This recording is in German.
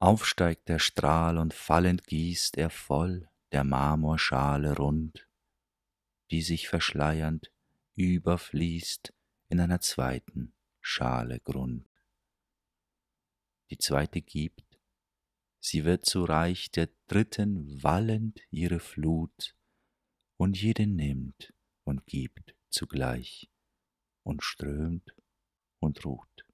Aufsteigt der Strahl und fallend gießt er voll der Marmorschale rund, die sich verschleiernd überfließt in einer zweiten Schale Grund. Die zweite gibt, sie wird so reich der dritten wallend ihre Flut, und jede nimmt und gibt zugleich und strömt und ruht.